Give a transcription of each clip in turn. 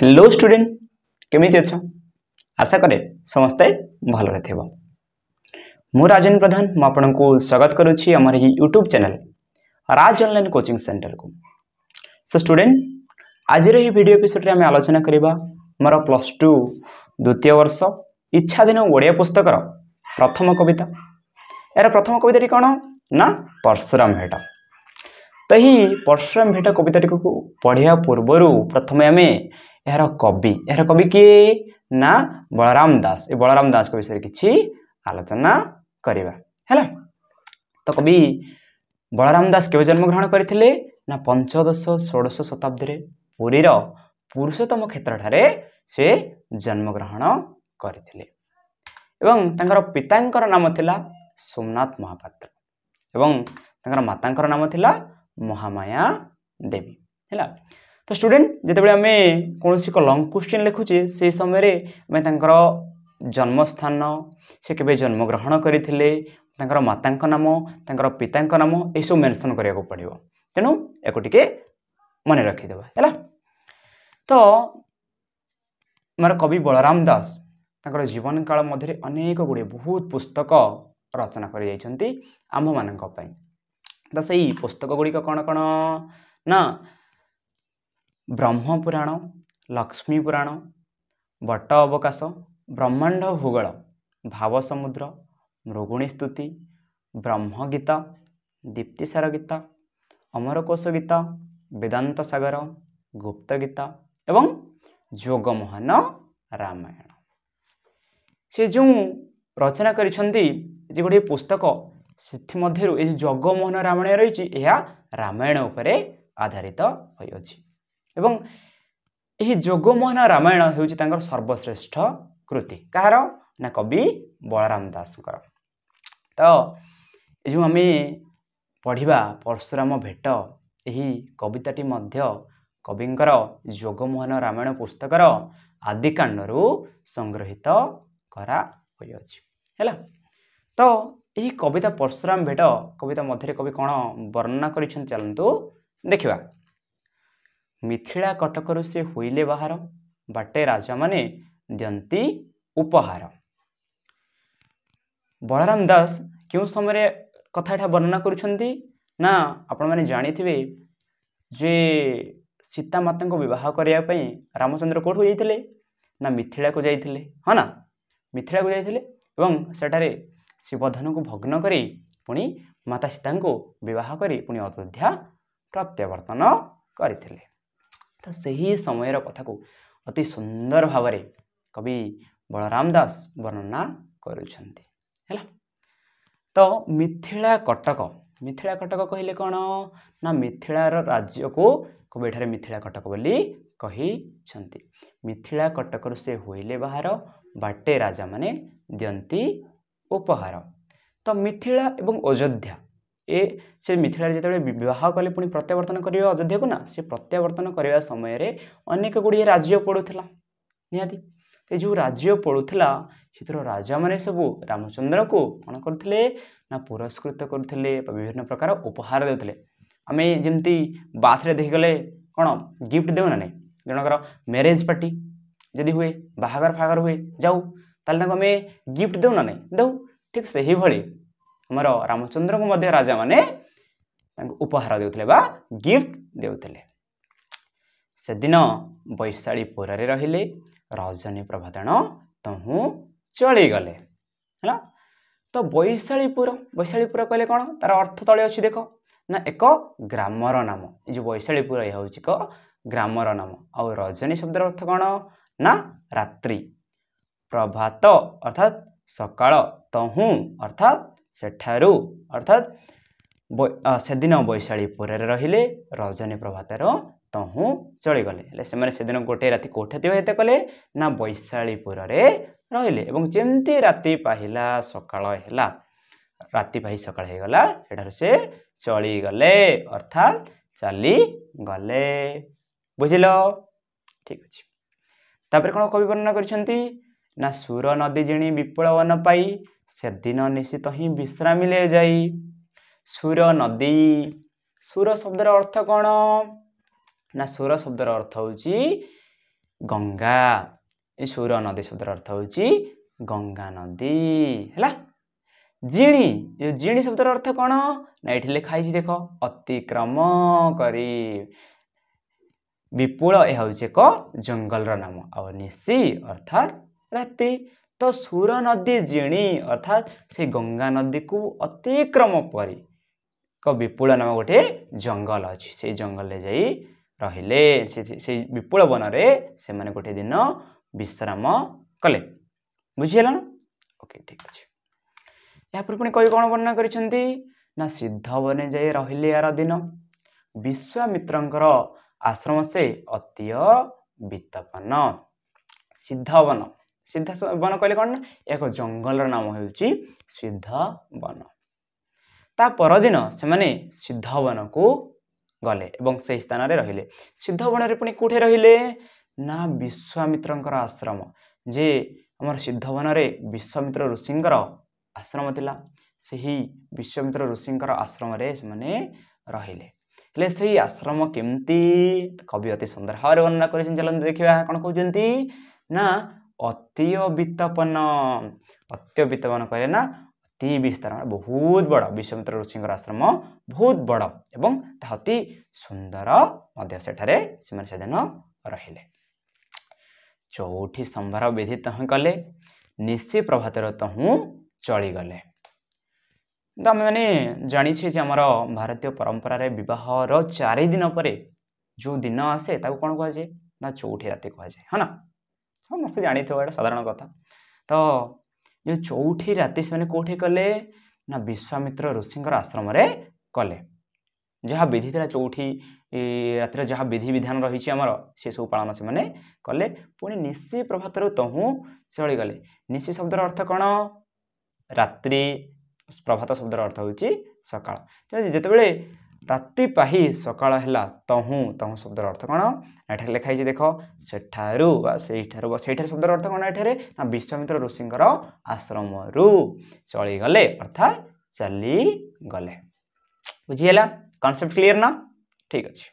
hello student केमी छ आशा करे समस्ते राजन प्रधान म आपण्ड स्वागत आम YouTube channel Raj coaching centre को सो स्टूडेंट आज भिडियो आम आलोचना मोर प्लस टू द्वितीय वर्ष इच्छाधीन ओडिया पुस्तकर प्रथम कविता यार प्रथम कविता परशुराम भेट तो ही परशुराम भेट कविता पढिया पूर्वर प्रथम आम ଏହାର କବି ଏହାର କବି କିଏ ନା ବଳରାମ ଦାସ ଏ ବଳରାମ ଦାସଙ୍କ ବିଷୟରେ କିଛି ଆଲୋଚନା କରିବା ହେଲା ତ କବି ବଳରାମ ଦାସ କେବେ ଜନ୍ମଗ୍ରହଣ କରିଥିଲେ ନା ପଞ୍ଚଦଶ ଷୋଡ଼ଶ ଶତାବ୍ଦୀରେ ପୁରୀର ପୁରୁଷୋତ୍ତମ କ୍ଷେତ୍ରଠାରେ ସେ ଜନ୍ମଗ୍ରହଣ କରିଥିଲେ ଏବଂ ତାଙ୍କର ପିତାଙ୍କର ନାମ ଥିଲା ସୋମନାଥ ମହାପାତ୍ର ଏବଂ ତାଙ୍କର ମାତାଙ୍କର ନାମ ଥିଲା ମହାମାୟା ଦେବୀ ହେଲା ତ ଷ୍ଟୁଡ଼େଣ୍ଟ ଯେତେବେଳେ ଆମେ କୌଣସି ଏକ ଲଙ୍ଗ କ୍ୱେଶ୍ଚିନ୍ ଲେଖୁଛେ ସେହି ସମୟରେ ଆମେ ତାଙ୍କର ଜନ୍ମସ୍ଥାନ ସେ କେବେ ଜନ୍ମଗ୍ରହଣ କରିଥିଲେ ତାଙ୍କର ମାତାଙ୍କ ନାମ ତାଙ୍କର ପିତାଙ୍କ ନାମ ଏସବୁ ମେନସନ୍ କରିବାକୁ ପଡ଼ିବ ତେଣୁ ୟାକୁ ଟିକେ ମନେ ରଖିଦେବା ହେଲା ତ ମୋର କବି ବଳରାମ ଦାସ ତାଙ୍କର ଜୀବନକାଳ ମଧ୍ୟରେ ଅନେକ ଗୁଡ଼ିଏ ବହୁତ ପୁସ୍ତକ ରଚନା କରିଯାଇଛନ୍ତି ଆମ୍ଭମାନଙ୍କ ପାଇଁ ତ ସେଇ ପୁସ୍ତକ ଗୁଡ଼ିକ କ'ଣ କ'ଣ ନା ବ୍ରହ୍ମପୁରାଣ ଲକ୍ଷ୍ମୀପୁରାଣ ବଟ ଅବକାଶ ବ୍ରହ୍ମାଣ୍ଡ ଭୂଗୋଳ ଭାବସମୁଦ୍ର ମୃଗୁଣୀ ସ୍ତୁତି ବ୍ରହ୍ମଗୀତ ଦୀପ୍ତିସାର ଗୀତ ଅମରକୋଶ ଗୀତ ବେଦାନ୍ତ ସାଗର ଗୁପ୍ତ ଗୀତ ଏବଂ ଯୋଗମହାନ ରାମାୟଣ ସେ ଯେଉଁ ରଚନା କରିଛନ୍ତି ଯେ ଗୋଟିଏ ପୁସ୍ତକ ସେଥିମଧ୍ୟରୁ ଏ ଯେଉଁ ଜଗମୋହନ ରାମାୟଣ ରହିଛି ଏହା ରାମାୟଣ ଉପରେ ଆଧାରିତ ହୋଇଅଛି ଏବଂ ଏହି ଯୋଗମୋହନ ରାମାୟଣ ହେଉଛି ତାଙ୍କର ସର୍ବଶ୍ରେଷ୍ଠ କୃତି କାହାର ନା କବି ବଳରାମ ଦାସଙ୍କର ତ ଏ ଯେଉଁ ଆମେ ପଢ଼ିବା ପରଶୁରାମ ଭେଟ ଏହି କବିତାଟି ମଧ୍ୟ କବିଙ୍କର ଯୋଗମୋହନ ରାମାୟଣ ପୁସ୍ତକର ଆଦିକାଣ୍ଡରୁ ସଂଗୃହୀତ କରାହୋଇଅଛି ହେଲା ତ ଏହି କବିତା ପରଶୁରାମ ଭେଟ କବିତା ମଧ୍ୟରେ କବି କ'ଣ ବର୍ଣ୍ଣନା କରିଛନ୍ତି ଚାଲନ୍ତୁ ଦେଖିବା ମିଥିଳା କଟକରୁ ସେ ହୋଇଲେ ବାହାର ବାଟେ ରାଜାମାନେ ଦିଅନ୍ତି ଉପହାର ବଳରାମ ଦାସ କେଉଁ ସମୟରେ କଥା ଏଠା ବର୍ଣ୍ଣନା କରୁଛନ୍ତି ନା ଆପଣମାନେ ଜାଣିଥିବେ ଯେ ସୀତାମାତାଙ୍କୁ ବିବାହ କରିବା ପାଇଁ ରାମଚନ୍ଦ୍ର କେଉଁଠୁ ଯାଇଥିଲେ ନା ମିଥିଳାକୁ ଯାଇଥିଲେ ହଁ ନା ମିଥିଳାକୁ ଯାଇଥିଲେ ଏବଂ ସେଠାରେ ଶିବଧନକୁ ଭଗ୍ନ କରି ପୁଣି ମାତା ସୀତାଙ୍କୁ ବିବାହ କରି ପୁଣି ଅଯୋଧ୍ୟା ପ୍ରତ୍ୟାବର୍ତ୍ତନ କରିଥିଲେ ତ ସେହି ସମୟର କଥାକୁ ଅତି ସୁନ୍ଦର ଭାବରେ କବି ବଳରାମ ଦାସ ବର୍ଣ୍ଣନା କରୁଛନ୍ତି ହେଲା ତ ମିଥିଳା କଟକ ମିଥିଳା କଟକ କହିଲେ କ'ଣ ନା ମିଥିଳାର ରାଜ୍ୟକୁ କବି ଏଠାରେ ମିଥିଳା କଟକ ବୋଲି କହିଛନ୍ତି ମିଥିଳା କଟକରୁ ସେ ହୋଇଲେ ବାହାର ବାଟେ ରାଜାମାନେ ଦିଅନ୍ତି ଉପହାର ତ ମିଥିଳା ଏବଂ ଅଯୋଧ୍ୟା ଏ ସେ ମିଥିଳାରେ ଯେତେବେଳେ ବିବାହ କଲେ ପୁଣି ପ୍ରତ୍ୟାବର୍ତ୍ତନ କରିବେ ଅଯୋଧ୍ୟାକୁ ନା ସେ ପ୍ରତ୍ୟାବର୍ତ୍ତନ କରିବା ସମୟରେ ଅନେକ ଗୁଡ଼ିଏ ରାଜ୍ୟ ପଡ଼ୁଥିଲା ନିହାତି ସେ ଯେଉଁ ରାଜ୍ୟ ପଡ଼ୁଥିଲା ସେଥିରୁ ରାଜାମାନେ ସବୁ ରାମଚନ୍ଦ୍ରକୁ କ'ଣ କରୁଥିଲେ ନା ପୁରସ୍କୃତ କରୁଥିଲେ ବା ବିଭିନ୍ନ ପ୍ରକାର ଉପହାର ଦେଉଥିଲେ ଆମେ ଯେମିତି ବାଥରେ ଦେଖିଗଲେ କ'ଣ ଗିଫ୍ଟ ଦେଉ ନା ନାହିଁ ଜଣଙ୍କର ମ୍ୟାରେଜ୍ ପାର୍ଟି ଯଦି ହୁଏ ବାହାଘର ଫାହାଘର ହୁଏ ଯାଉ ତାହେଲେ ତାଙ୍କୁ ଆମେ ଗିଫ୍ଟ ଦେଉ ନା ନାହିଁ ଦେଉ ଠିକ୍ ସେହିଭଳି ଆମର ରାମଚନ୍ଦ୍ରଙ୍କୁ ମଧ୍ୟ ରାଜାମାନେ ତାଙ୍କୁ ଉପହାର ଦେଉଥିଲେ ବା ଗିଫ୍ଟ ଦେଉଥିଲେ ସେଦିନ ବୈଶାଳୀପୁରରେ ରହିଲେ ରଜନୀ ପ୍ରଭାତଣ ତୁ ଚଳିଗଲେ ହେଲା ତ ବୈଶାଳୀପୁର ବୈଶାଳୀପୁର କହିଲେ କ'ଣ ତାର ଅର୍ଥ ତଳେ ଅଛି ଦେଖ ନା ଏକ ଗ୍ରାମର ନାମ ଏ ଯେଉଁ ବୈଶାଳୀପୁର ଏହା ହେଉଛି ଏକ ଗ୍ରାମର ନାମ ଆଉ ରଜନୀ ଶବ୍ଦର ଅର୍ଥ କ'ଣ ନା ରାତ୍ରି ପ୍ରଭାତ ଅର୍ଥାତ୍ ସକାଳ ତହୁଁ ଅର୍ଥାତ୍ ସେଠାରୁ ଅର୍ଥାତ୍ ସେଦିନ ବୈଶାଳୀପୁରରେ ରହିଲେ ରଜନୀ ପ୍ରଭାତର ତହୁଁ ଚଳିଗଲେ ହେଲେ ସେମାନେ ସେଦିନ ଗୋଟିଏ ରାତି କୋଠି ଅତିବାହିତ କଲେ ନା ବୈଶାଳୀପୁରରେ ରହିଲେ ଏବଂ ଯେମିତି ରାତି ପାହିଲା ସକାଳ ହେଲା ରାତି ପାହି ସକାଳ ହେଇଗଲା ସେଠାରୁ ସେ ଚଳିଗଲେ ଅର୍ଥାତ୍ ଚାଲିଗଲେ ବୁଝିଲ ଠିକ୍ ଅଛି ତାପରେ କ'ଣ କବି ବର୍ଣ୍ଣନା କରିଛନ୍ତି ना सुर नदी विपुल वन पाई से दिन निश्चित विश्राम ले ल्या सुर नदी सुर शब्द र अर्थ कुर शब्द र अर्थ हौ गंगा ए सुर नदी शब्द र अर्थ हौ गङ्गादी होला जिणी जिणी शब्द र अर्थ कन नै खाइ देख अतिक्रमकरी विपुल यहाँ चाहिँ एक जङ्गल नाम आउँसी अर्थात ରାତି ତ ସୁର ନଦୀ ଜିଣି ଅର୍ଥାତ୍ ସେ ଗଙ୍ଗା ନଦୀକୁ ଅତିକ୍ରମ ପରି ଏକ ବିପୁଳ ନାମ ଗୋଟିଏ ଜଙ୍ଗଲ ଅଛି ସେଇ ଜଙ୍ଗଲରେ ଯାଇ ରହିଲେ ସେଇ ବିପୁଳ ବନରେ ସେମାନେ ଗୋଟିଏ ଦିନ ବିଶ୍ରାମ କଲେ ବୁଝିହେଲା ନା ଓକେ ଠିକ୍ ଅଛି ଏହାପରେ ପୁଣି କହି କ'ଣ ବର୍ଣ୍ଣନା କରିଛନ୍ତି ନା ସିଦ୍ଧ ବନେ ଯାଇ ରହିଲେ ଏହାର ଦିନ ବିଶ୍ୱାମିତ୍ରଙ୍କର ଆଶ୍ରମ ସେ ଅତୀୟ ବିତପନ ସିଦ୍ଧବନ सिद्ध वन कहिले कन् जङ्गल नाम से सिद्धवन सिद्ध दिनसम्म को गले स्थान रहिले सिद्धवन पि ना विश्वाम्र आश्रम जे अब सिद्धवनर विश्वामित्र ऋषि आश्रम से सही विश्वमित ऋषि आश्रमले आश्रम के कवि अति सुन्दर भाव वर्णना चाहिँ देखा ना ଅତୀୟ ବିତ୍ତପନ ଅତୀୟ ବିତ୍ତପନ କହିଲେ ନା ଅତି ବିସ୍ତାର ବହୁତ ବଡ଼ ବିଶ୍ୱାମିତ୍ର ଋଷିଙ୍କର ଆଶ୍ରମ ବହୁତ ବଡ଼ ଏବଂ ତାହା ଅତି ସୁନ୍ଦର ମଧ୍ୟ ସେଠାରେ ସେମାନେ ସେଦିନ ରହିଲେ ଚଉଠି ସମ୍ଭାର ବିଧି ତହିଁ କଲେ ନିଶି ପ୍ରଭାତର ତହୁଁ ଚଳିଗଲେ ତ ଆମେମାନେ ଜାଣିଛେ ଯେ ଆମର ଭାରତୀୟ ପରମ୍ପରାରେ ବିବାହର ଚାରିଦିନ ପରେ ଯେଉଁ ଦିନ ଆସେ ତାକୁ କ'ଣ କୁହାଯାଏ ନା ଚଉଠି ରାତି କୁହାଯାଏ ହଁ ନା ସମସ୍ତେ ଜାଣିଥିବ ଏଇଟା ସାଧାରଣ କଥା ତ ଏ ଚଉଠି ରାତି ସେମାନେ କେଉଁଠି କଲେ ନା ବିଶ୍ୱାମିତ୍ର ଋଷିଙ୍କର ଆଶ୍ରମରେ କଲେ ଯାହା ବିଧି ଥିଲା ଚଉଠି ରାତିରେ ଯାହା ବିଧି ବିଧାନ ରହିଛି ଆମର ସେସବୁ ପାଳନ ସେମାନେ କଲେ ପୁଣି ନିଶି ପ୍ରଭାତରୁ ତହୁଁ ଚଳିଗଲେ ନିଶି ଶବ୍ଦର ଅର୍ଥ କ'ଣ ରାତ୍ରି ପ୍ରଭାତ ଶବ୍ଦର ଅର୍ଥ ହେଉଛି ସକାଳ ଯେତେବେଳେ ରାତି ପାହି ସକାଳ ହେଲା ତହୁଁ ତହୁଁ ଶବ୍ଦର ଅର୍ଥ କ'ଣ ଏଠାରେ ଲେଖା ହେଇଛି ଦେଖ ସେଠାରୁ ବା ସେଇଠାରୁ ବା ସେଇଠାରୁ ଶବ୍ଦର ଅର୍ଥ କ'ଣ ଏଠାରେ ନା ବିଶ୍ୱାମିତ୍ର ଋଷିଙ୍କର ଆଶ୍ରମରୁ ଚଳିଗଲେ ଅର୍ଥାତ୍ ଚାଲିଗଲେ ବୁଝିହେଲା କନସେପ୍ଟ କ୍ଲିଅର୍ ନା ଠିକ୍ ଅଛି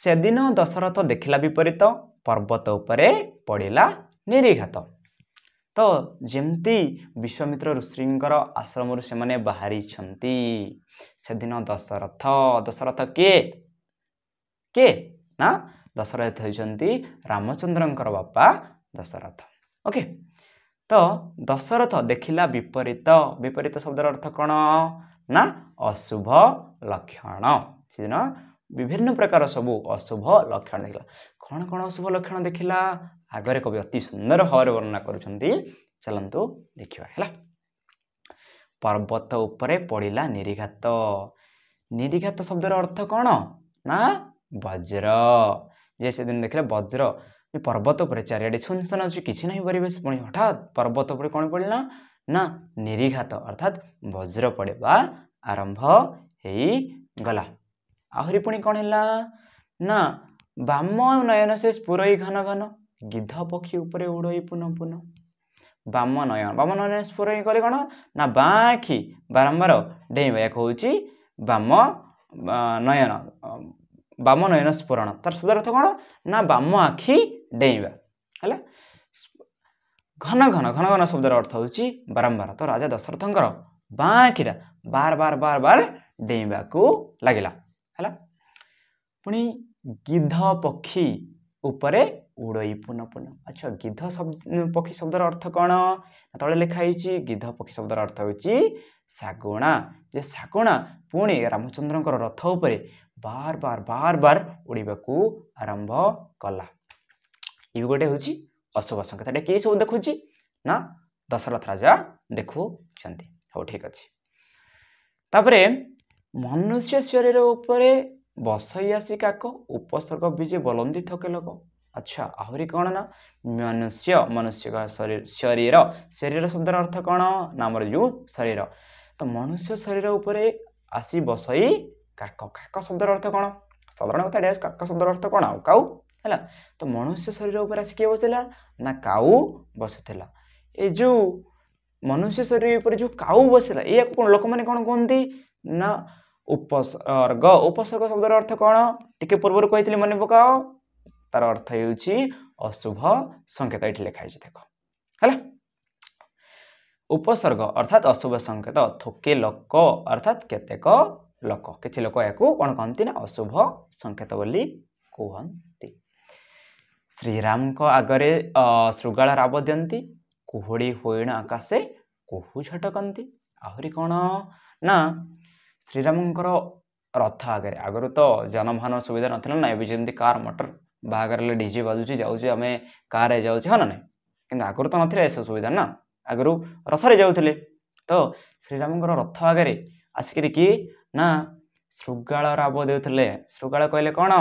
ସେଦିନ ଦଶରଥ ଦେଖିଲା ବିପରୀତ ପର୍ବତ ଉପରେ ପଡ଼ିଲା ନିରିଘାତ ତ ଯେମିତି ବିଶ୍ୱମିତ୍ର ଋଷିଙ୍କର ଆଶ୍ରମରୁ ସେମାନେ ବାହାରିଛନ୍ତି ସେଦିନ ଦଶରଥ ଦଶରଥ କିଏ କିଏ ନା ଦଶରଥ ହେଉଛନ୍ତି ରାମଚନ୍ଦ୍ରଙ୍କର ବାପା ଦଶରଥ ଓକେ ତ ଦଶରଥ ଦେଖିଲା ବିପରୀତ ବିପରୀତ ଶବ୍ଦର ଅର୍ଥ କ'ଣ ନା ଅଶୁଭ ଲକ୍ଷଣ ସେଦିନ ବିଭିନ୍ନ ପ୍ରକାର ସବୁ ଅଶୁଭ ଲକ୍ଷଣ ଦେଖିଲା କ'ଣ କ'ଣ ଅଶୁଭ ଲକ୍ଷଣ ଦେଖିଲା ଆଗରେ କବି ଅତି ସୁନ୍ଦର ଭାବରେ ବର୍ଣ୍ଣନା କରୁଛନ୍ତି ଚାଲନ୍ତୁ ଦେଖିବା ହେଲା ପର୍ବତ ଉପରେ ପଡ଼ିଲା ନିରିଘାତ ନିରିଘାତ ଶବ୍ଦର ଅର୍ଥ କ'ଣ ନା ବଜ୍ର ଯେ ସେଦିନ ଦେଖିଲେ ବଜ୍ର ପର୍ବତ ଉପରେ ଚାରିଆଡ଼େ ଛୁଞ୍ଚନ ଅଛି କିଛି ନାହିଁ ପରିବେଶ ପୁଣି ହଠାତ୍ ପର୍ବତ ଉପରେ କ'ଣ ପଡ଼ିଲା ନା ନିରିଘାତ ଅର୍ଥାତ୍ ବଜ୍ର ପଡ଼ିବା ଆରମ୍ଭ ହେଇଗଲା ଆହୁରି ପୁଣି କ'ଣ ହେଲା ନା ବାମ ନୟନ ସେ ସ୍ଫୁରଇ ଘନ ଘନ ଗିଧ ପକ୍ଷୀ ଉପରେ ଉଡ଼ଇ ପୁନଃ ପୁନଃ ବାମ ନୟନ ବାମ ନୟନ ସ୍ଫୁରଇ କଲେ କ'ଣ ନା ବାଁଖି ବାରମ୍ବାର ଏହାକୁ ହେଉଛି ବାମ ନୟନ ବାମ ନୟନ ସ୍ଫୁରଣ ତାର ଶୁଦ୍ଧ ଅର୍ଥ କ'ଣ ନା ବାମ ଆଖି ଡେଇଁବା ହେଲା ଘନ ଘନ ଘନ ଘନ ଶବ୍ଦର ଅର୍ଥ ହେଉଛି ବାରମ୍ବାର ତ ରାଜା ଦଶରଥଙ୍କର ବାଁଖିଟା ବାର ବାର ବାର ବାର ଡେଇଁବାକୁ ଲାଗିଲା ହେଲା ପୁଣି গিদ্ধ পক্ষী উপরে উড়ই পুনঃ পুনঃ আচ্ছা গিদ্ধ পক্ষী শব্দর অর্থ কোণ তলে লেখা হয়েছি গিদ্ধ পক্ষী শব্দর অর্থ হচ্ছে ଶାଗୁଣା ଯେ ଶାଗୁଣା ପୁଣି ରାମଚନ୍ଦ୍ରଙ୍କର ରଥ ଉପରେ ବାର ବାର ବାର ବାର ଉଡ଼ିବାକୁ ଆରମ୍ଭ କଲା ଇଏ ଗୋଟେ ହେଉଛି ଅଶୁଭ ସଂକେତ ଏଇଟା କିଏ ସବୁ ଦେଖୁଛି ନା ଦଶରଥ ରାଜା ଦେଖୁଛନ୍ତି ହଉ ଠିକ୍ ଅଛି ତାପରେ ମନୁଷ୍ୟ ଶରୀର ଉପରେ ବସଇ ଆସି କାକ ଉପସର୍ଗ ବିଜେ ବଲନ୍ଦି ଥକେ ଲୋକ ଆଚ୍ଛା ଆହୁରି କ'ଣ ନା ମନୁଷ୍ୟ ମନୁଷ୍ୟ ଶରୀର ଶରୀର ଶବ୍ଦର ଅର୍ଥ କ'ଣ ନା ଆମର ଯେଉଁ ଶରୀର ତ ମନୁଷ୍ୟ ଶରୀର ଉପରେ ଆସି ବସଇ କାକ କାକ ଶବ୍ଦର ଅର୍ଥ କ'ଣ ସାଧାରଣ କଥା ଏଇଟା କାକ ଶବ୍ଦର ଅର୍ଥ କ'ଣ ଆଉ କାଉ ହେଲା ତ ମନୁଷ୍ୟ ଶରୀର ଉପରେ ଆସି କିଏ ବସିଲା ନା କାଉ ବସିଥିଲା ଏ ଯେଉଁ ମନୁଷ୍ୟ ଶରୀର ଉପରେ ଯେଉଁ କାଉ ବସିଲା ଏଇଆକୁ କ'ଣ ଲୋକମାନେ କ'ଣ କୁହନ୍ତି ନା उपसर्ग उपसर्ग शब्द र अर्थ किके पूर्व मन पका तार अर्थ हौ अशुभ सङ्केत ए उपसर्ग अर्थात अशुभ सङ्केत थोके लक अर्थात् केतक लक लोक या ना अशुभ सङ्केत बोली श्रीरम आगर शृगालाब दुहडी होइना आकाशे कुटक आउरी ना ଶ୍ରୀରାମଙ୍କର ରଥ ଆଗରେ ଆଗରୁ ତ ଯାନବାହନର ସୁବିଧା ନଥିଲା ନା ଏବେ ଯେମିତି କାର୍ ମଟର ବାହାଘର ହେଲେ ଡିଜେ ବାଜୁଛି ଯାଉଛି ଆମେ କାର୍ରେ ଯାଉଛେ ହଁ ନା ନାହିଁ କିନ୍ତୁ ଆଗରୁ ତ ନଥିଲା ଏସବୁ ସୁବିଧା ନା ଆଗରୁ ରଥରେ ଯାଉଥିଲେ ତ ଶ୍ରୀରାମଙ୍କର ରଥ ଆଗରେ ଆସିକିରି କି ନା ଶୃଗାଳ ରାବ ଦେଉଥିଲେ ଶୃଗାଳ କହିଲେ କ'ଣ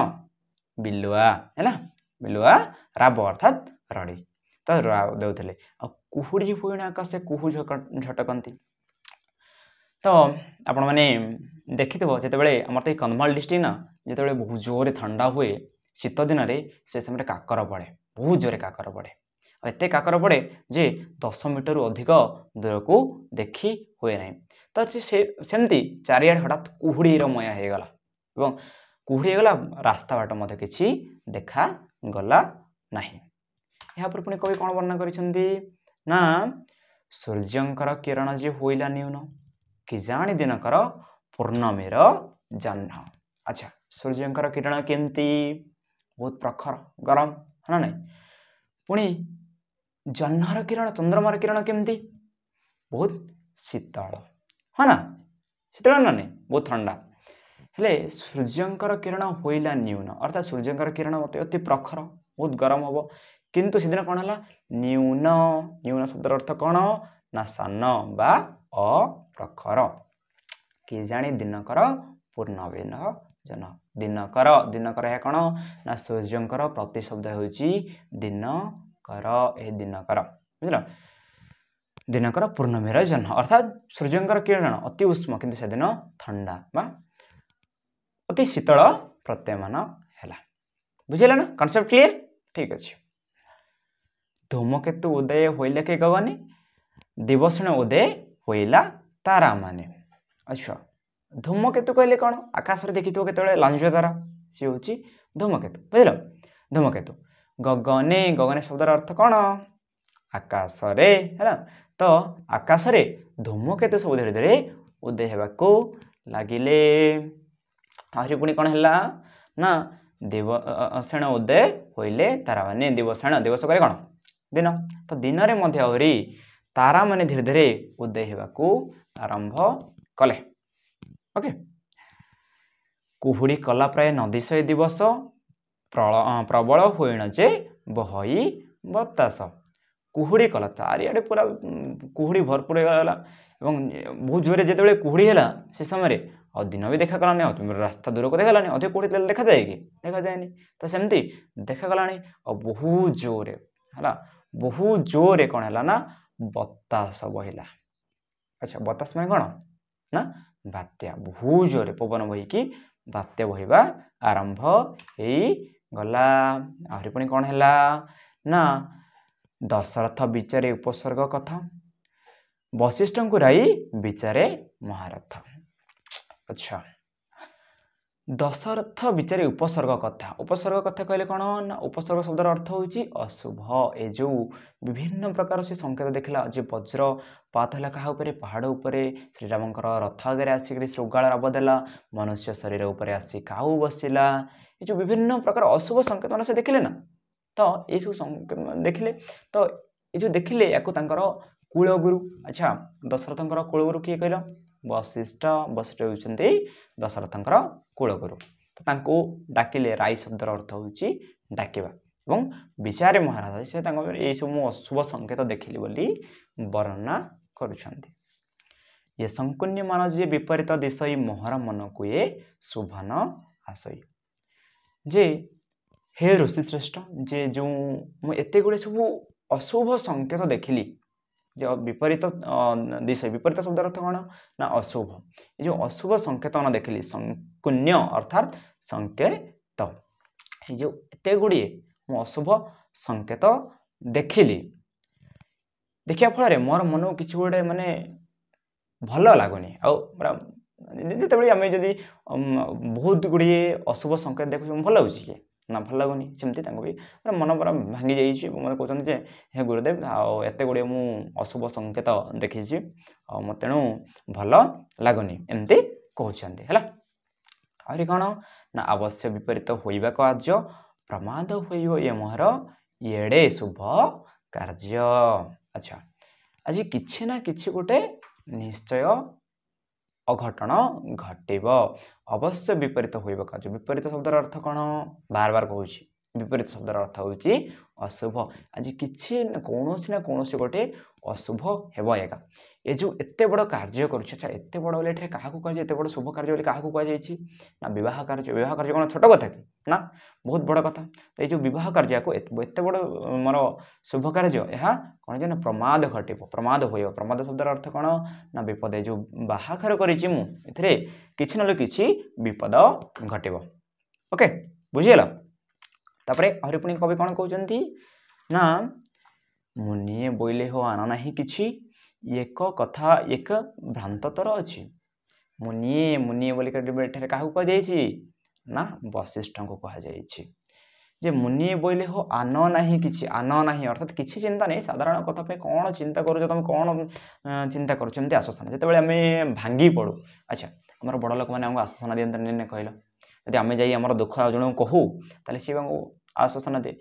ବିଲୁଆ ହେଲା ବିଲୁଆ ରାବ ଅର୍ଥାତ୍ ରଡ଼ି ତ ଦେଉଥିଲେ ଆଉ କୁହୁଡ଼ି ହୁଇଣା ଆକାଶେ କୁହୁ ଝଟକନ୍ତି ତ ଆପଣମାନେ ଦେଖିଥିବ ଯେତେବେଳେ ଆମର ତ ଏଇ କନ୍ଧମାଳ ଡିଷ୍ଟ୍ରିକ୍ଟ ନା ଯେତେବେଳେ ବହୁତ ଜୋରରେ ଥଣ୍ଡା ହୁଏ ଶୀତ ଦିନରେ ସେ ସମୟରେ କାକର ପଡ଼େ ବହୁତ ଜୋରରେ କାକର ପଡ଼େ ଆଉ ଏତେ କାକର ପଡ଼େ ଯେ ଦଶ ମିଟରରୁ ଅଧିକ ଦୂରକୁ ଦେଖି ହୁଏ ନାହିଁ ତ ସେ ସେମିତି ଚାରିଆଡ଼େ ହଠାତ୍ କୁହୁଡ଼ିର ମୟା ହୋଇଗଲା ଏବଂ କୁହୁଡ଼ି ହେଇଗଲା ବାଟ ମଧ୍ୟ କିଛି ଦେଖାଗଲା ନାହିଁ ଏହାପରେ ପୁଣି କବି କ'ଣ ବର୍ଣ୍ଣନା କରିଛନ୍ତି ନା ସୂର୍ଯ୍ୟଙ୍କର କିରଣ ଯେ ହୋଇଲା ନ୍ୟୁନ किजादिनक पूर्णमी र जह अच्छा सूर्यको किरण केमती बहुत प्रखर गरम हो पि जनर किरण चन्द्रमा किरण केमती बहुत शीतल हो शीतल न नै बहुत हेले सूर्यको किरण होइला न्यून अर्थात सूर्यको किरण अति प्रखर बहुत गरम हौ किन सिदिन कन होला शब्द अर्थ ना क प्रखर के जाने दिनकर पूर्णमेन् जन्म दिनकर दिनकर यहाँ क सूर्यको प्रतिशब्दि बुझ्न पूर्णमी र ज् अर्थात सूर्यको किरण अति उष्म कि अति शीतल प्रत्यान होला बुझेला ना कन्सेप्ट क्लियर ठिक अहिले धुमकेतु उदय हुँ उदय होइला ତାରାମାନେ ଆଚ୍ଛା ଧୂମକେତୁ କହିଲେ କ'ଣ ଆକାଶରେ ଦେଖିଥିବ କେତେବେଳେ ଲାଞ୍ଜ ତାରା ସେ ହେଉଛି ଧୂମକେତୁ ବୁଝିଲ ଧୂମକେତୁ ଗଗନେ ଗଗନେ ଶବ୍ଦର ଅର୍ଥ କ'ଣ ଆକାଶରେ ହେଲା ତ ଆକାଶରେ ଧୂମକେତୁ ସବୁ ଧୀରେ ଧୀରେ ଉଦୟ ହେବାକୁ ଲାଗିଲେ ଆହୁରି ପୁଣି କ'ଣ ହେଲା ନା ଦିବସେଣ ଉଦୟ ହୋଇଲେ ତାରାମାନେ ଦିବସେଣ ଦିବସ କହିଲେ କ'ଣ ଦିନ ତ ଦିନରେ ମଧ୍ୟ ଆହୁରି ତାରାମାନେ ଧୀରେ ଧୀରେ ଉଦୟ ହେବାକୁ ଆରମ୍ଭ କଲେ ଓକେ କୁହୁଡ଼ି କଲା ପ୍ରାୟ ନଦୀ ଶହେ ଦିବସ ପ୍ରବଳ ହୋଇଣ ଯେ ବହଇ ବତାସ କୁହୁଡ଼ି କଲା ଚାରିଆଡ଼େ ପୁରା କୁହୁଡ଼ି ଭରପୁର ହେଇଗଲା ଏବଂ ବହୁତ ଜୋରରେ ଯେତେବେଳେ କୁହୁଡ଼ି ହେଲା ସେ ସମୟରେ ଅଦିନ ବି ଦେଖାଗଲାନି ରାସ୍ତା ଦୂରକୁ ଦେଖାଗଲାନି ଅଧିକ କୁହୁଡ଼ି ଦେଲେ ଦେଖାଯାଏ କି ଦେଖାଯାଏନି ତ ସେମିତି ଦେଖାଗଲାଣି ଆଉ ବହୁତ ଜୋରରେ ହେଲା ବହୁତ ଜୋରରେ କ'ଣ ହେଲା ନା ବତାସ ବହିଲା ଆଚ୍ଛା ବତାସ ମାନେ କ'ଣ ନା ବାତ୍ୟା ବହୁ ଜୋରରେ ପବନ ବୋହିକି ବାତ୍ୟା ବୋହିବା ଆରମ୍ଭ ହେଇଗଲା ଆହୁରି ପୁଣି କ'ଣ ହେଲା ନା ଦଶରଥ ବିଚାରେ ଉପସର୍ଗ କଥା ବଶିଷ୍ଠଙ୍କୁ ରାଇ ବିଚାରେ ମହାରଥ ଆଚ୍ଛା ଦଶରଥ ବିଚାରେ ଉପସର୍ଗ କଥା ଉପସର୍ଗ କଥା କହିଲେ କ'ଣ ନା ଉପସର୍ଗ ଶବ୍ଦର ଅର୍ଥ ହେଉଛି ଅଶୁଭ ଏ ଯେଉଁ ବିଭିନ୍ନ ପ୍ରକାର ସେ ସଙ୍କେତ ଦେଖିଲା ଯେ ବଜ୍ର ପାତଲେଖା ଉପରେ ପାହାଡ଼ ଉପରେ ଶ୍ରୀରାମଙ୍କର ରଥ ଆଗରେ ଆସିକରି ଶୃଗାଳ ରାବ ଦେଲା ମନୁଷ୍ୟ ଶରୀର ଉପରେ ଆସି କାଉ ବସିଲା ଏ ଯେଉଁ ବିଭିନ୍ନ ପ୍ରକାର ଅଶୁଭ ସଙ୍କେତ ମାନେ ସେ ଦେଖିଲେ ନା ତ ଏଇସବୁ ସଙ୍କେତ ଦେଖିଲେ ତ ଏ ଯେଉଁ ଦେଖିଲେ ୟାକୁ ତାଙ୍କର କୁଳଗୁରୁ ଆଚ୍ଛା ଦଶରଥଙ୍କର କୁଳଗୁରୁ କିଏ କହିଲ ବଶିଷ୍ଠ ବଶିଷ୍ଠ ହେଉଛନ୍ତି ଦଶରଥଙ୍କର कुरा डाकि रि शब्द र अर्थ हौ डाक विचारे महाराजा सबै यही सब अशुभ संकेत देखि बोली वर्णना इ सङ्कुन्य मान जे विपरीत दिश य मोहर मन कुन आशय जे हे ऋषि श्रेष्ठ जे जो मते गुड सब अशुभ संकेत देखि जो विपरीत दिशा विपरीत शब्द अर्थ कौन ना अशुभ ये जो अशुभ संकेत मैंने देख ली संकुण्य अर्थात संकेत ये जो एत गुड़े मुशुभ संकेत देख ली देखा फल मोर मन कि गोटे मानने भल लगुनि आते जब बहुत गुड़िए अशुभ संकेत देखु भल लगे ନା ଭଲ ଲାଗୁନି ସେମିତି ତାଙ୍କୁ ବି ପୁରା ମନ ପୁରା ଭାଙ୍ଗି ଯାଇଛି ମୋତେ କହୁଛନ୍ତି ଯେ ହେ ଗୁରୁଦେବ ଆଉ ଏତେ ଗୁଡ଼ିଏ ମୁଁ ଅଶୁଭ ସଙ୍କେତ ଦେଖିଛି ଆଉ ମୋତେ ତେଣୁ ଭଲ ଲାଗୁନି ଏମିତି କହୁଛନ୍ତି ହେଲା ଆହୁରି କ'ଣ ନା ଅବଶ୍ୟ ବିପରୀତ ହୋଇବା କାର୍ଯ୍ୟ ପ୍ରମାଦ ହୋଇବ ଏ ମୋର ଏଡ଼େ ଶୁଭ କାର୍ଯ୍ୟ ଆଚ୍ଛା ଆଜି କିଛି ନା କିଛି ଗୋଟେ ନିଶ୍ଚୟ ଅଘଟଣ ଘଟିବ ଅବଶ୍ୟ ବିପରୀତ ହୋଇବ କାର୍ଯ୍ୟ ବିପରୀତ ଶବ୍ଦର ଅର୍ଥ କ'ଣ ବାର ବାର କହୁଛି ବିପରୀତ ଶବ୍ଦର ଅର୍ଥ ହେଉଛି ଅଶୁଭ ଆଜି କିଛି କୌଣସି ନା କୌଣସି ଗୋଟେ ଅଶୁଭ ହେବ ଏକା ଏ ଯେଉଁ ଏତେ ବଡ଼ କାର୍ଯ୍ୟ କରୁଛି ଆଚ୍ଛା ଏତେ ବଡ଼ ବୋଲି ଏଠାରେ କାହାକୁ କୁହାଯାଏ ଏତେ ବଡ଼ ଶୁଭ କାର୍ଯ୍ୟ ବୋଲି କାହାକୁ କୁହାଯାଇଛି ନା ବିବାହ କାର୍ଯ୍ୟ ବିବାହ କାର୍ଯ୍ୟ କ'ଣ ଛୋଟ କଥା କି ନା ବହୁତ ବଡ଼ କଥା ତ ଏଇ ଯେଉଁ ବିବାହ କାର୍ଯ୍ୟକୁ ଏତେ ବଡ଼ ମୋର ଶୁଭ କାର୍ଯ୍ୟ ଏହା କ'ଣ ଯେ ନା ପ୍ରମାଦ ଘଟିବ ପ୍ରମାଦ ହୋଇଯିବ ପ୍ରମାଦ ଶବ୍ଦର ଅର୍ଥ କ'ଣ ନା ବିପଦ ଏ ଯେଉଁ ବାହାଘର କରିଛି ମୁଁ ଏଥିରେ କିଛି ନହେଲେ କିଛି ବିପଦ ଘଟିବ ଓକେ ବୁଝିଗଲ ତାପରେ ଆହୁରି ପୁଣି କବି କ'ଣ କହୁଛନ୍ତି ନା ମୁନିଏ ବୋଇଲେ ହୋ ଆଣ ନାହିଁ କିଛି ଏକ କଥା ଏକ ଭ୍ରାନ୍ତତର ଅଛି ମୁନିଏ ମୁନିଏ ବୋଲିକରି ଏଠାରେ କାହାକୁ କୁହାଯାଇଛି ନା ବଶିଷ୍ଠଙ୍କୁ କୁହାଯାଇଛି ଯେ ମୁନିଏ ବୋଇଲେ ହୋ ଆନ ନାହିଁ କିଛି ଆନ ନାହିଁ ଅର୍ଥାତ୍ କିଛି ଚିନ୍ତା ନାହିଁ ସାଧାରଣ କଥା ପାଇଁ କ'ଣ ଚିନ୍ତା କରୁଛ ତୁମେ କ'ଣ ଚିନ୍ତା କରୁଛ ଏମିତି ଆଶ୍ୱାସନା ଯେତେବେଳେ ଆମେ ଭାଙ୍ଗି ପଡ଼ୁ ଆଚ୍ଛା ଆମର ବଡ଼ ଲୋକମାନେ ଆମକୁ ଆଶ୍ୱାସନା ଦିଅନ୍ତିନି କହିଲ ଯଦି ଆମେ ଯାଇ ଆମର ଦୁଃଖ ଆଉ ଜଣଙ୍କୁ କହୁ ତାହେଲେ ସିଏ ଆମକୁ ଆଶ୍ୱାସନ ଦିଏ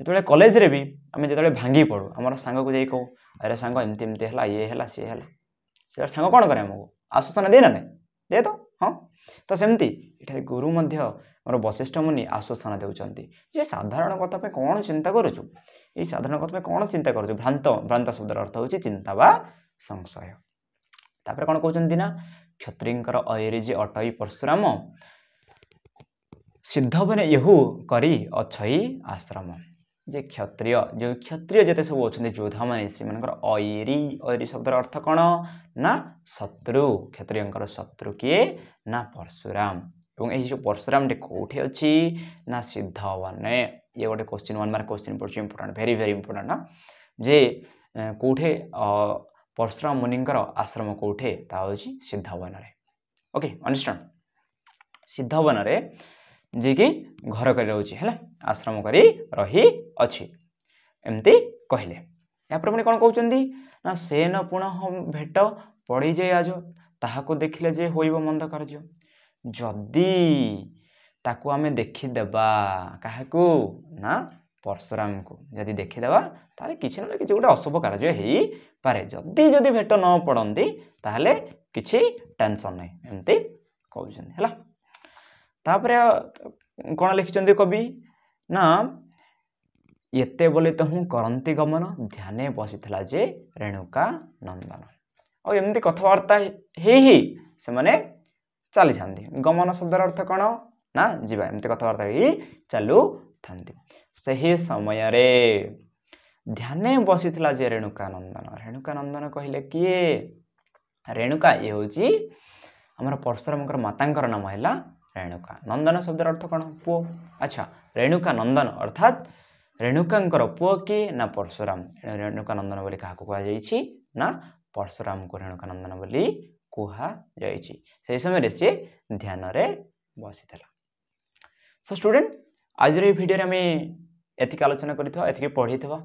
ଯେତେବେଳେ କଲେଜରେ ବି ଆମେ ଯେତେବେଳେ ଭାଙ୍ଗି ପଡ଼ୁ ଆମର ସାଙ୍ଗକୁ ଯାଇ କହୁ ଆରେ ସାଙ୍ଗ ଏମିତି ଏମିତି ହେଲା ଇଏ ହେଲା ସିଏ ହେଲା ସେଇଟା ସାଙ୍ଗ କ'ଣ କରେ ଆମକୁ ଆଶ୍ୱାସନ ଦିଏ ନା ନାହିଁ ଦିଏ ତ ହଁ ତ ସେମିତି ଏଠାରେ ଗୁରୁ ମଧ୍ୟ ଆମର ବଶିଷ୍ଠ ମୁନି ଆଶ୍ୱାସନା ଦେଉଛନ୍ତି ଯେ ସାଧାରଣ କଥା ପାଇଁ କ'ଣ ଚିନ୍ତା କରୁଛୁ ଏଇ ସାଧାରଣ କଥା ପାଇଁ କ'ଣ ଚିନ୍ତା କରୁଛୁ ଭ୍ରାନ୍ତ ଭ୍ରାନ୍ତ ଶବ୍ଦର ଅର୍ଥ ହେଉଛି ଚିନ୍ତା ବା ସଂଶୟ ତାପରେ କ'ଣ କହୁଛନ୍ତି ନା କ୍ଷତ୍ରିଙ୍କର ଅଏରିଜି ଅଟଇ ପରଶୁରାମ सिद्धवनै यहुकरी अछ आश्रम जे क्षत्रिय जो क्षत्रिय सब जति सबै अहिले जोद्धा म ऐरी ऐरी शब्द अर्थ अर्थ ना शत्रु क्षत्रियको शत्रु कि ना परशुराम परशुराम जो टे परशुरम यही परशुरमटे के सिद्धवन गोटे गए वन मार्क क्वेश पढ्छ इम्पोर्टेन्ट भेरी भेरी इम्पोर्टेन्ट नौ परशुराम मुनि आश्रम के हो सिद्धवनर ओके अनिश्चन सिद्धवनर जी घर कर आश्रम कर रही अच्छी एमती कहले यापी कौन कहते ना से न पुण भेट पड़ी जाए आज ताक देखिले जे हो मंद कार्य जदि ताकूम देखीदे क्या ना परशुराम को जदि देखीदे तार कि ना कि गोटे अशुभ कार्य हो पाए जदि जदि भेट न पड़ती किसी टेनसन नहीं एमती कहला ତାପରେ କ'ଣ ଲେଖିଛନ୍ତି କବି ନା ଏତେ ବୋଲି ତ ହୁଁ କରନ୍ତି ଗମନ ଧ୍ୟାନେ ବସିଥିଲା ଯେ ରେଣୁକା ନନ୍ଦନ ଆଉ ଏମିତି କଥାବାର୍ତ୍ତା ହେଇ ହେଇ ସେମାନେ ଚାଲିଥାନ୍ତି ଗମନ ଶବ୍ଦର ଅର୍ଥ କ'ଣ ନା ଯିବା ଏମିତି କଥାବାର୍ତ୍ତା ହେଇ ଚାଲୁଥାନ୍ତି ସେହି ସମୟରେ ଧ୍ୟାନେ ବସିଥିଲା ଯେ ରେଣୁକା ନନ୍ଦନ ରେଣୁକା ନନ୍ଦନ କହିଲେ କିଏ ରେଣୁକା ଇଏ ହେଉଛି ଆମର ପରଶୁରାମଙ୍କର ମାତାଙ୍କର ନାମ ହେଲା ରେଣୁକା ନନ୍ଦନ ଶବ୍ଦର ଅର୍ଥ କ'ଣ ପୁଅ ଆଚ୍ଛା ରେଣୁକା ନନ୍ଦନ ଅର୍ଥାତ୍ ରେଣୁକାଙ୍କର ପୁଅ କିଏ ନା ପର୍ଶୁରାମ ରେଣୁକା ନନ୍ଦନ ବୋଲି କାହାକୁ କୁହାଯାଇଛି ନା ପର୍ଶୁରାମଙ୍କୁ ରେଣୁକା ନନ୍ଦନ ବୋଲି କୁହାଯାଇଛି ସେହି ସମୟରେ ସିଏ ଧ୍ୟାନରେ ବସିଥିଲା ସୋ ଷ୍ଟୁଡ଼େଣ୍ଟ ଆଜିର ଏହି ଭିଡ଼ିଓରେ ଆମେ ଏତିକି ଆଲୋଚନା କରିଥିବା ଏତିକି ପଢ଼ିଥିବା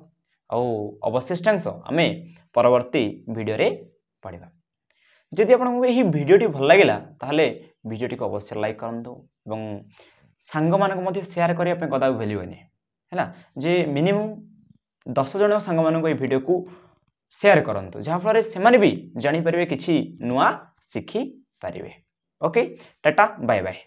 ଆଉ ଅବଶିଷ୍ଟାଂଶ ଆମେ ପରବର୍ତ୍ତୀ ଭିଡ଼ିଓରେ ପଢ଼ିବା ଯଦି ଆପଣଙ୍କୁ ଏହି ଭିଡ଼ିଓଟି ଭଲ ଲାଗିଲା ତାହେଲେ ଭିଡ଼ିଓଟିକୁ ଅବଶ୍ୟ ଲାଇକ୍ କରନ୍ତୁ ଏବଂ ସାଙ୍ଗମାନଙ୍କୁ ମଧ୍ୟ ସେୟାର କରିବା ପାଇଁ କଦାପି ଭୁଲିବନି ହେଲା ଯେ ମିନିମମ୍ ଦଶ ଜଣ ସାଙ୍ଗମାନଙ୍କୁ ଏଇ ଭିଡ଼ିଓକୁ ସେୟାର କରନ୍ତୁ ଯାହାଫଳରେ ସେମାନେ ବି ଜାଣିପାରିବେ କିଛି ନୂଆ ଶିଖିପାରିବେ ଓକେ ଟାଟା ବାଏ ବାଏ